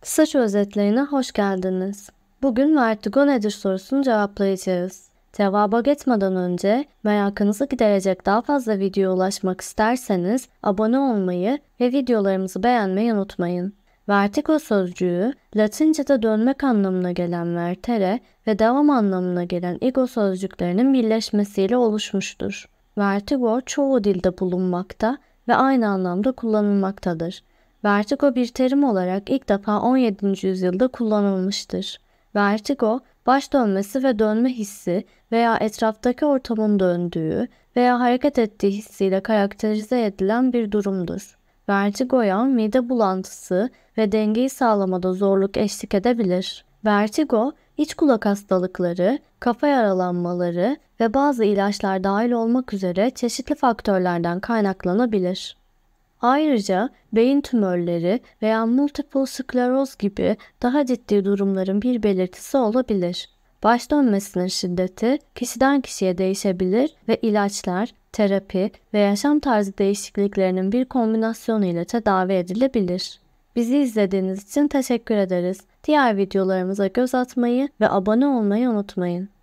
Kısaç özetlerine hoş geldiniz. Bugün vertigo nedir sorusunu cevaplayacağız. Cevaba geçmeden önce merakınızı giderecek daha fazla videoya ulaşmak isterseniz abone olmayı ve videolarımızı beğenmeyi unutmayın. Vertigo sözcüğü Latince'de dönmek anlamına gelen vertere ve devam anlamına gelen ego sözcüklerinin birleşmesiyle oluşmuştur. Vertigo çoğu dilde bulunmakta ve aynı anlamda kullanılmaktadır. Vertigo bir terim olarak ilk defa 17. yüzyılda kullanılmıştır. Vertigo, baş dönmesi ve dönme hissi veya etraftaki ortamın döndüğü veya hareket ettiği hissiyle karakterize edilen bir durumdur. Vertigoya mide bulantısı ve dengeyi sağlamada zorluk eşlik edebilir. Vertigo, iç kulak hastalıkları, kafa yaralanmaları ve bazı ilaçlar dahil olmak üzere çeşitli faktörlerden kaynaklanabilir. Ayrıca beyin tümörleri veya multiple skleroz gibi daha ciddi durumların bir belirtisi olabilir. Baş dönmesinin şiddeti kişiden kişiye değişebilir ve ilaçlar, terapi ve yaşam tarzı değişikliklerinin bir kombinasyonu ile tedavi edilebilir. Bizi izlediğiniz için teşekkür ederiz. Diğer videolarımıza göz atmayı ve abone olmayı unutmayın.